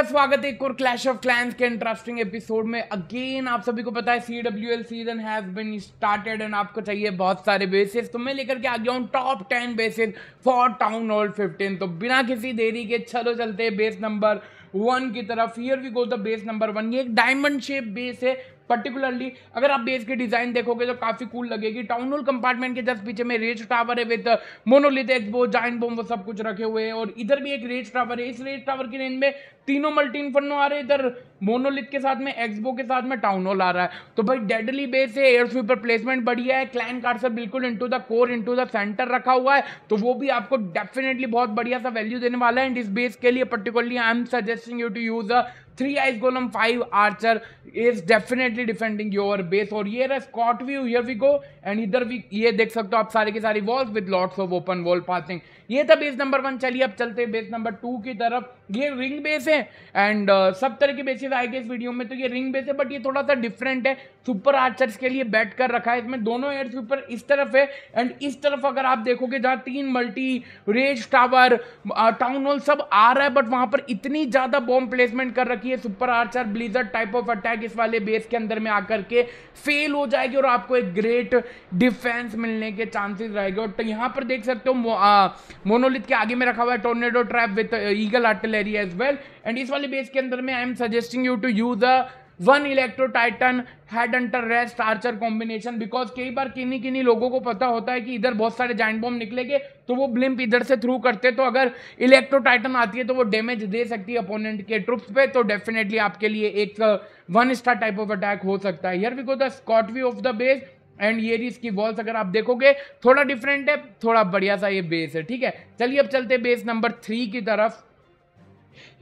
का स्वागत है एक और क्लैश ऑफ क्लैंस के इंटरेस्टिंग एपिसोड में अगेन आप सभी को पता है C W L season has been started and आपको चाहिए बहुत सारे बेसिस तो मैं लेकर के आ गया हूँ top ten bases for town hall fifteen तो बिना किसी देरी के चलो चलते हैं बेस नंबर वन की तरफ here we go the base number one ये एक डायमंड शेप बेस है पर्टिकुलरली अगर आप बेस के डिज़ाइन देखोगे तो काफ़ी कूल लगेगी टाउन हॉल कंपार्टमेंट के जस्ट पीछे में रेज टावर है with monolith xbow giant bomb वो सब कुछ रखे हुए हैं और इधर भी एक रेज टावर है इस रेज टावर की रेंज में तीनों मल्टी इन्फर्नो आ रहे इधर मोनोलिथ के साथ में एक्सबो के साथ में टाउन हॉल आ रहा है तो भाई डेडली बेस है एयर स्वीपर प्लेसमेंट बढ़िया है क्लैन कार्सर बिल्कुल into the core into the centre रखा हुआ है तो वो भी आपको डेफिनेटली बहुत बढ़िया सा वैल्यू देने वाला है एंड इस बेस के लिए particularly I am suggesting you to use a three ice golem five archer is definitely defending your base और ये रहा scout view here we go and इधर भी ये देख सकते हो आप सारे की सारी walls with lots of open wall passing ये था बेस नंबर वन चलिए अब चलते हैं बेस नंबर टू की तरफ ये रिंग बेस है एंड uh, सब तरह के बेसिस बेसिस आई गई इस वीडियो में तो ये रिंग बेस है बट ये थोड़ा सा डिफरेंट है सुपर आर्चर्स के लिए बैट कर रखा है इसमें दोनों एयर स्वीपर इस तरफ है एंड इस तरफ अगर आप देखोगे जहाँ तीन multi rage tower town hall सब आ रहा है बट वहाँ पर इतनी ज़्यादा बॉम्ब प्लेसमेंट कर रखी है super archer blizzard type of attack इस वाले बेस के अंदर में आकर के फेल हो जाएगी और आपको एक ग्रेट डिफेंस मिलने के चांसेस रहेगा और तो यहाँ पर देख सकते हो मो, मोनोलिथ के आगे में रखा हुआ है tornado trap with eagle artillery as well and इस वाले बेस के अंदर में I am suggesting forcing you to use a one electro titan headhunter rest archer combination because कई बार किन्हीं किन्हीं लोगों को पता होता है कि इधर बहुत सारे जॉइंट बॉम्ब निकलेंगे तो वो ब्लिम्प इधर से थ्रू करते तो अगर इलेक्ट्रो टाइटन आती है तो वो डैमेज दे सकती है अपोनेंट के ट्रुप्स पे तो डेफिनेटली आपके लिए एक one star type of attack हो सकता है yeah because the scout view of the base and ये इसकी वॉल्स अगर आप देखोगे थोड़ा डिफरेंट है थोड़ा बढ़िया सा ये बेस है ठीक है चलिए अब चलते बेस नंबर थ्री की तरफ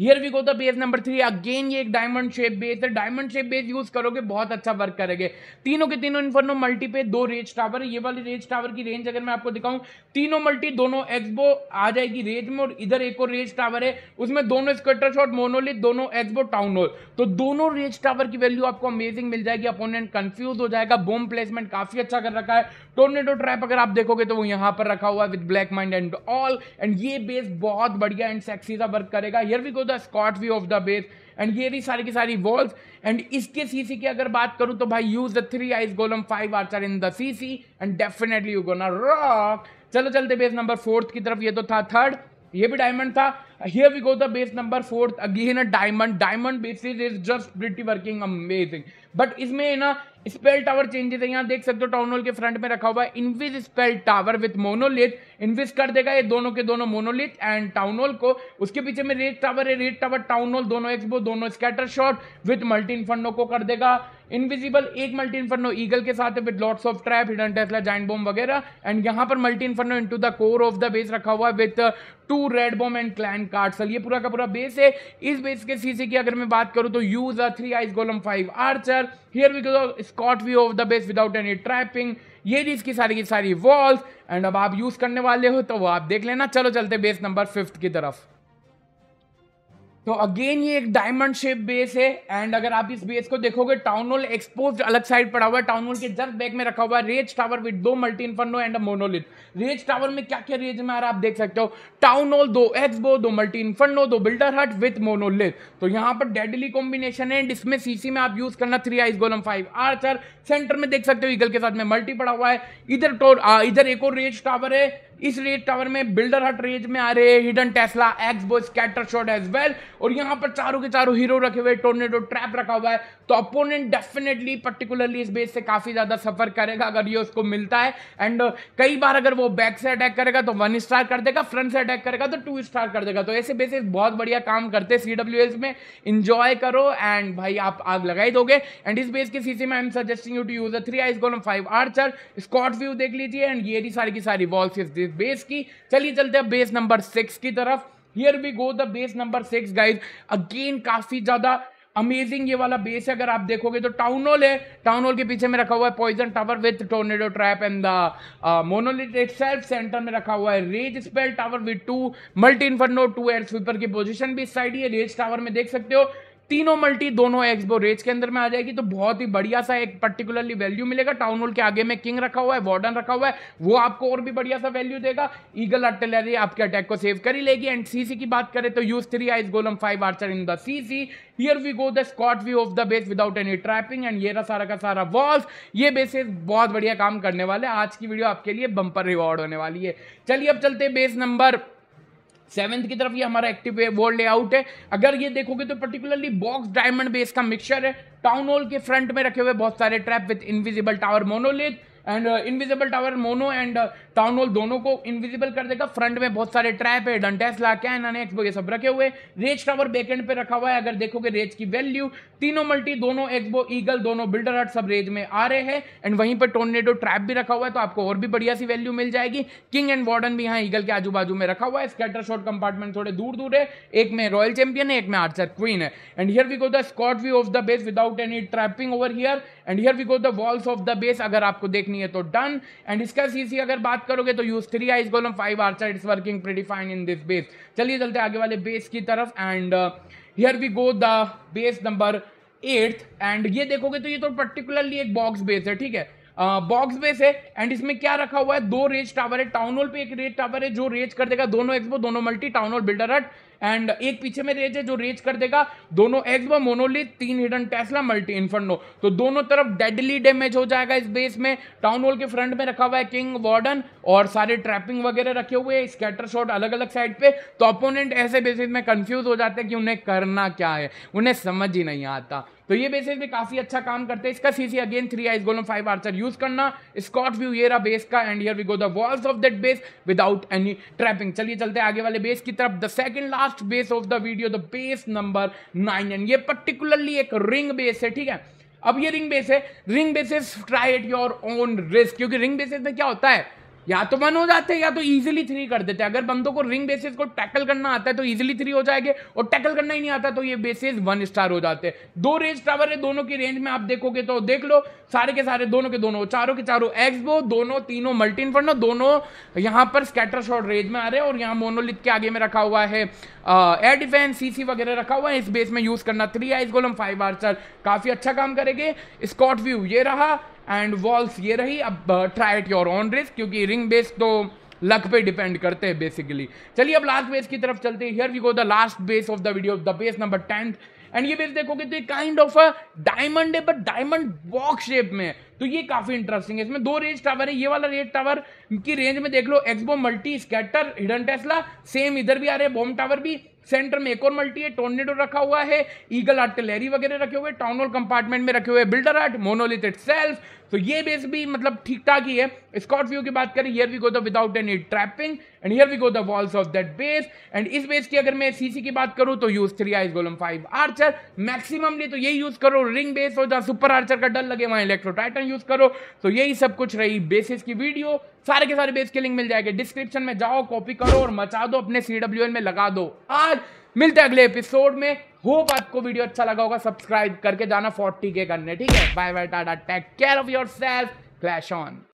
here we go the base number three again ये एक डायमंड शेप बेस है डायमंड शेप बेस यूज करोगे बहुत अच्छा वर्क करेंगे तीनों के तीनों इन्फर्नो मल्टी पे दो रेज टावर ये वाली रेज टावर की रेंज अगर मैं आपको दिखाऊं तीनों मल्टी दोनों एक्सबो आ जाएगी रेज में और इधर एक और रेज टावर है उसमें दोनों स्कटर शॉट मोनोलिथ दोनों एक्सबो टाउन हॉल तो दोनों रेज टावर की वैल्यू आपको अमेजिंग मिल जाएगी अपोनेंट कंफ्यूज हो जाएगा बोम प्लेसमेंट काफी अच्छा कर रखा है टोर्नेडो ट्रैप अगर आप देखोगे तो वो यहां पर रखा हुआ है with black mind and all and ये बेस बहुत बढ़िया एंड सेक्सी सा वर्क करेगा here we go the scout view of the base and ये भी सारी की सारी वॉल्स एंड इसके सीसी की अगर बात करूं तो भाई use the three ice golem five archer in the CC and definitely you ना रॉक चलो चलते बेस नंबर फोर्थ की तरफ ये तो था थर्ड ये भी डायमंड था here we go the base number fourth again a diamond diamond basis is just pretty working amazing but इसमें ना स्पेल टावर चेंजेस है यहाँ देख सकते हो टाउन हॉल के फ्रंट में रखा हुआ है invis spell tower with monolith invis कर देगा ये दोनों के दोनों मोनोलिथ एंड टाउन हॉल को उसके पीछे में रेड टावर है रेड टावर टाउन हॉल दोनों एक्सबो दोनों स्कैटर शॉट विथ मल्टी फंडो को कर देगा इनविजिबल एक मल्टी इन्फर्नो ईगल के साथ with lots of trap hidden tesla giant bomb वगैरह एंड यहाँ पर multi inferno into the core of the base रखा हुआ है with two red bomb and clan castle ये पूरा का पूरा बेस है इस बेस के सीसी की अगर मैं बात करूँ तो use a three ice golem five archer here we go scout view of the base without any trapping ये थी इसकी सारी की सारी वॉल्स एंड अब आप यूज़ करने वाले हो तो वो आप देख लेना चलो चलते बेस नंबर फिफ्थ की तरफ तो अगेन ये एक डायमंड शेप बेस है एंड अगर आप इस बेस को देखोगे टाउन हॉल एक्सपोज अलग साइड पड़ा हुआ है टाउन हॉल के जस्ट बैक में रखा हुआ है रेज टावर विद दो multi inferno and a monolith rage tower में क्या क्या रेज में आप देख सकते हो टाउन हॉल दो एक्सबो दो मल्टी इन्फर्नो दो बिल्डर हट विथ मोनोलिथ तो यहाँ पर डेडली कॉम्बिनेशन है एंड इसमें सीसी में आप यूज करना three ice golem five archer center में देख सकते हो ईगल के साथ में मल्टी पड़ा हुआ है इधर टोर इधर एक और रेज टावर है इसलिए टावर में बिल्डर हट रेज में आ रहे हैं hidden tesla bow scatter shot as well और यहाँ पर चारों के चारों हीरो रखे हुए टोर्नेडो ट्रैप रखा हुआ है तो अपोनेंट डेफिनेटली पर्टिकुलरली इस बेस से काफ़ी ज़्यादा सफर करेगा अगर ये उसको मिलता है एंड uh, कई बार अगर वो बैक से अटैक करेगा तो वन स्टार कर देगा फ्रंट से अटैक करेगा तो टू स्टार कर देगा तो ऐसे बेसिस बहुत बढ़िया काम करते डब्ल्यू एस में इंजॉय करो एंड भाई आप आग लगा ही दोगे एंड इस बेस के सीसी में I am suggesting you to use three ice golem five archer scout view देख लीजिए एंड ये सारी की सारी वॉल्स इस बेस की चलिए चलते हैं बेस नंबर सिक्स की तरफ here we go the base number six guys again काफी ज्यादा अमेजिंग ये वाला बेस है अगर आप देखोगे तो टाउन हॉल है टाउन हॉल के पीछे में रखा हुआ है poison tower with tornado trap and the monolith self center में रखा हुआ है rage spell tower with two multi inferno two air sweeper की पोजीशन भी इस साइड ही है रेज टावर में देख सकते हो तीनों मल्टी दोनों एक्सबो रेज के अंदर में आ जाएगी तो बहुत ही बढ़िया सा एक पर्टिकुलरली वैल्यू मिलेगा टाउन हॉल के आगे में किंग रखा हुआ है वार्डन रखा हुआ है वो आपको और भी बढ़िया सा वैल्यू देगा ईगल आर्टिलरी आपके अटैक को सेव कर ही लेगी एंड सीसी की बात करें तो use three ice golem five archer in the C here we go the scout view of the base without any trapping and ये रहा सारा का सारा वॉल्स ये बेसिस बहुत बढ़िया काम करने वाले आज की वीडियो आपके लिए बंपर रिवॉर्ड होने वाली है चलिए अब चलते बेस नंबर सेवेंथ की तरफ ये हमारा एक्टिव बोर्ड लेआउट है अगर ये देखोगे तो पर्टिकुलरली बॉक्स डायमंड बेस का मिक्सचर है टाउन हॉल के फ्रंट में रखे हुए बहुत सारे trap with invisible tower monolith and invisible tower mono and town hall दोनों को इनविजिबल कर देगा फ्रंट में बहुत सारे ट्रैप है डंटेस लाके एंड अनेक्स ये सब रखे हुए रेज टावर बैकेंड पे रखा हुआ है अगर देखोगे रेज की वैल्यू तीनों मल्टी दोनों एक्सबो ईगल दोनों बिल्डर हट सब रेज में आ रहे हैं एंड वहीं पर टोर्नेडो ट्रैप भी रखा हुआ है तो आपको और भी बढ़िया सी वैल्यू मिल जाएगी किंग एंड वार्डन भी यहाँ ईगल के आजू बाजू में रखा हुआ है स्कैटर शॉट कंपार्टमेंट थोड़े दूर दूर है एक में रॉयल चैंपियन है एक में आर्चर क्वीन है and here we go the scout view of the base without any trapping over here and here we go the walls of the base अगर आपको देखनी करनी है तो डन एंड इसका सीसी अगर बात करोगे तो use three ice golem five archer it's working predefine in this base चलिए चलते आगे वाले बेस की तरफ and here we go the base number eighth and ये देखोगे तो ये तो पर्टिकुलरली एक बॉक्स बेस है ठीक है बॉक्स uh, बेस है एंड इसमें क्या रखा हुआ है दो रेज टावर है टाउन हॉल पे एक रेज टावर है जो रेज कर देगा दोनों एक्सपो दोनों multi town hall builder hut and एक पीछे में रेज है जो रेज कर देगा दोनों एग्स व मोनोलिथ तीन हिडन टेस्ला मल्टी इन्फर्नो तो दोनों तरफ डेडली डैमेज हो जाएगा इस बेस में टाउन हॉल के फ्रंट में रखा हुआ है किंग वार्डन और सारे ट्रैपिंग वगैरह रखे हुए हैं स्कैटर शॉट अलग अलग साइड पे तो अपोनेंट ऐसे बेसिस में कंफ्यूज हो जाते हैं कि उन्हें करना क्या है उन्हें समझ ही नहीं आता तो ये बेसिस भी काफी अच्छा काम करते हैं इसका CC again three ice golem five archer use करना स्कॉट व्यू ये रहा बेस का and here we go the walls of that base without any trapping चलिए चलते आगे वाले बेस की तरफ the second last base of the video the base number nine and ये पर्टिकुलरली एक रिंग बेस है ठीक है अब ये रिंग बेस है ring basis try at your own risk क्योंकि रिंग बेसिस में क्या होता है या तो वन हो जाते हैं या तो इजीली थ्री कर देते हैं अगर बंदों को रिंग बेसिस को टैकल करना आता है तो इजीली थ्री हो जाएंगे और टैकल करना ही नहीं आता तो ये बेसिस वन स्टार हो जाते हैं दो रेंज टावर है दोनों की रेंज में आप देखोगे तो देख लो सारे के सारे दोनों के दोनों चारों के चारों एक्स वो दोनों तीनों मल्टी इन्फर्नो दोनों यहाँ पर स्कैटर शॉट रेंज में आ रहे हैं और यहाँ मोनोलिथ के आगे में रखा हुआ है एयर डिफेंस सीसी वगैरह रखा हुआ है इस बेस में यूज़ करना three ice golem five archer काफ़ी अच्छा काम करेंगे स्कॉट व्यू ये रहा एंड वॉल्स ये रही अब try it your own risk क्योंकि रिंग बेस तो लक पे डिपेंड करते हैं बेसिकली चलिए अब लास्ट बेस की तरफ चलते हैं here we go the last base of the video the base number tenth and ये बेस देखोगे तो काइंड ऑफ अ डायमंड है बट डायमंड बॉक्स शेप में तो ये काफी इंटरेस्टिंग है इसमें दो रेंज टावर है ये वाला रेंज टावर की रेंज में देख लो xbow multi scatter hidden tesla same इधर भी आ रहे हैं बॉम्ब टावर भी सेंटर में एक और मल्टी है टोर्नेडो रखा हुआ है ईगल आर्टिलरी वगैरह रखे हुए टाउन हॉल कंपार्टमेंट में रखे हुए builder hut monolith itself तो ये बेस भी मतलब ठीक ठाक ही है व्यू की बात करें here we go the without any trapping and here we go the walls of that base and इस बेस की अगर मैं सीसी की बात करूं तो use three ice golem five archer maximumly तो यही यूज करो रिंग बेस हो जहाँ सुपर आर्चर का डर लगे वहाँ इलेक्ट्रोटाइटन यूज करो तो यही सब कुछ रही बेसिस की वीडियो सारे के सारे बेस के लिंक मिल जाएंगे डिस्क्रिप्शन में जाओ कॉपी करो और मचा दो अपने सी में लगा दो आज मिलते अगले एपिसोड में होप आपको वीडियो अच्छा लगा होगा सब्सक्राइब करके जाना फोर्टी के करने ठीक है bye bye tata take care of yourself clash on